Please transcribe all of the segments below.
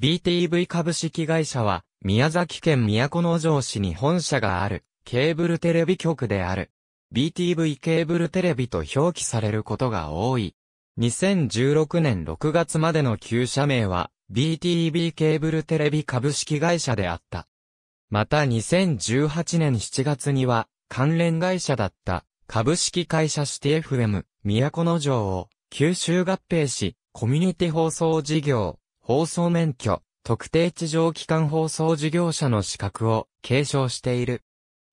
BTV 株式会社は、宮崎県都城市に本社がある、ケーブルテレビ局である。BTV ケーブルテレビと表記されることが多い。2016年6月までの旧社名は、BTV ケーブルテレビ株式会社であった。また2018年7月には、関連会社だった、株式会社シティ FM、都城を、九州合併し、コミュニティ放送事業、放送免許、特定地上機関放送事業者の資格を継承している。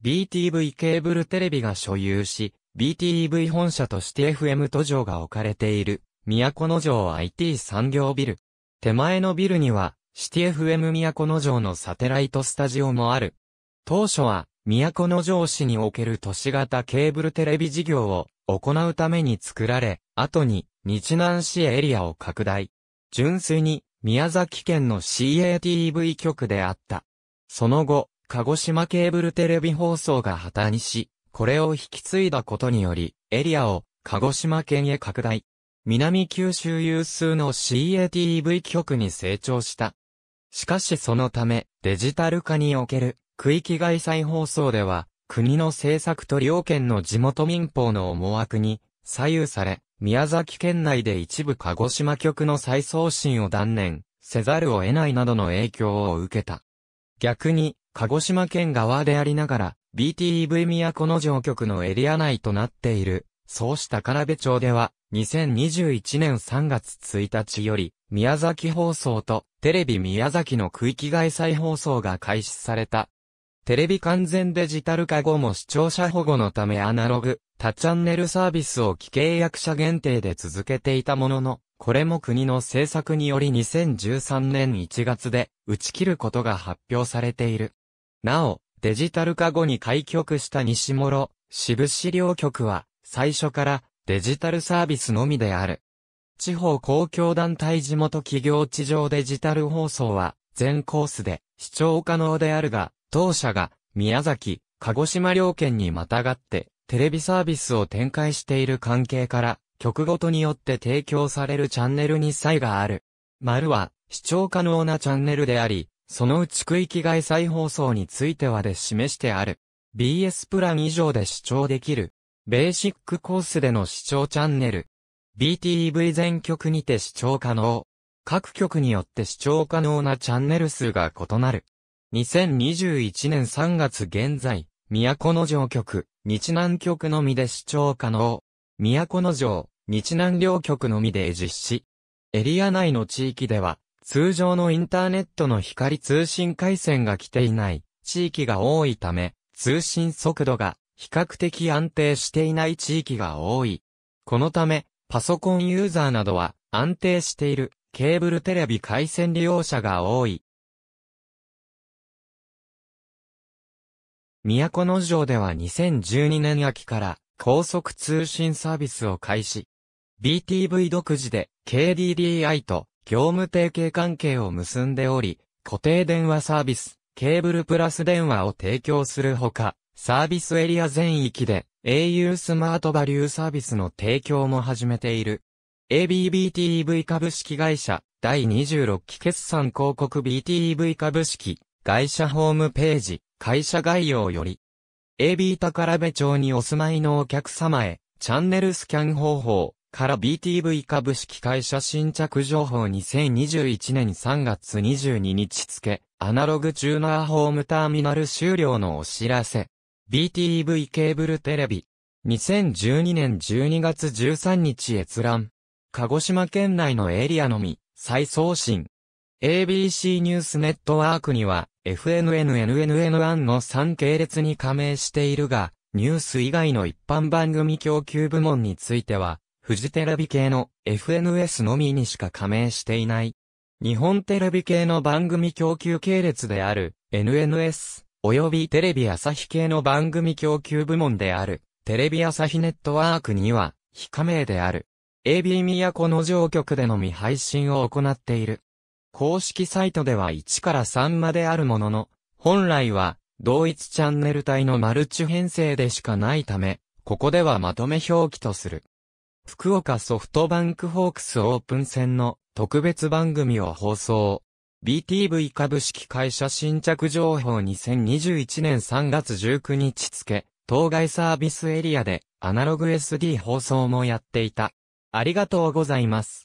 BTV ケーブルテレビが所有し、BTV 本社として FM 途上が置かれている、都の城 IT 産業ビル。手前のビルには、シティ FM 都の城のサテライトスタジオもある。当初は、都の城市における都市型ケーブルテレビ事業を行うために作られ、後に日南市エリアを拡大。純粋に宮崎県の CATV 局であった。その後、鹿児島ケーブルテレビ放送が破綻し、これを引き継いだことにより、エリアを鹿児島県へ拡大。南九州有数の CATV 局に成長した。しかしそのため、デジタル化における区域外再放送では、国の政策と両県の地元民放の思惑に左右され、宮崎県内で一部鹿児島局の再送信を断念せざるを得ないなどの影響を受けた。逆に、鹿児島県側でありながら、BTV 宮古の上局のエリア内となっている、そうした唐部町では、2021年3月1日より、宮崎放送とテレビ宮崎の区域外再放送が開始されたテレビ完全デジタル化後も視聴者保護のためアナログ、多チャンネルサービスを既契約者限定で続けていたものの、これも国の政策により2013年1月で打ち切ることが発表されている。なお、デジタル化後に開局した西諸、渋資料局は、最初からデジタルサービスのみである。地方公共団体地元企業地上デジタル放送は、全コースで視聴可能であるが、当社が宮崎、鹿児島両県にまたがってテレビサービスを展開している関係から局ごとによって提供されるチャンネルに差異がある。丸は視聴可能なチャンネルであり、そのうち区域外再放送についてはで示してある。BS プラン以上で視聴できる。ベーシックコースでの視聴チャンネル。BTV 全局にて視聴可能。各局によって視聴可能なチャンネル数が異なる。2021年3月現在、都城局、日南局のみで視聴可能。都城、日南両局のみで実施。エリア内の地域では、通常のインターネットの光通信回線が来ていない地域が多いため、通信速度が比較的安定していない地域が多い。このため、パソコンユーザーなどは安定しているケーブルテレビ回線利用者が多い。都城では2012年秋から高速通信サービスを開始。BTV 独自で KDDI と業務提携関係を結んでおり、固定電話サービス、ケーブルプラス電話を提供するほか、サービスエリア全域で au スマートバリューサービスの提供も始めている。ABBTV 株式会社第26期決算広告 BTV 株式会社ホームページ会社概要より、AB 宝部町にお住まいのお客様へ、チャンネルスキャン方法から BTV 株式会社新着情報2021年3月22日付、アナログチューナーホームターミナル終了のお知らせ。BTV ケーブルテレビ。2012年12月13日閲覧。鹿児島県内のエリアのみ、再送信。ABC ニュースネットワークには、FNNNNN1 の3系列に加盟しているが、ニュース以外の一般番組供給部門については、フジテレビ系の FNS のみにしか加盟していない。日本テレビ系の番組供給系列である NNS、及びテレビ朝日系の番組供給部門であるテレビ朝日ネットワークには非加盟である。AB 宮古の上局でのみ配信を行っている。公式サイトでは1から3まであるものの、本来は同一チャンネル帯のマルチ編成でしかないため、ここではまとめ表記とする。福岡ソフトバンクホークスオープン戦の特別番組を放送。BTV 株式会社新着情報2021年3月19日付、当該サービスエリアでアナログ SD 放送もやっていた。ありがとうございます。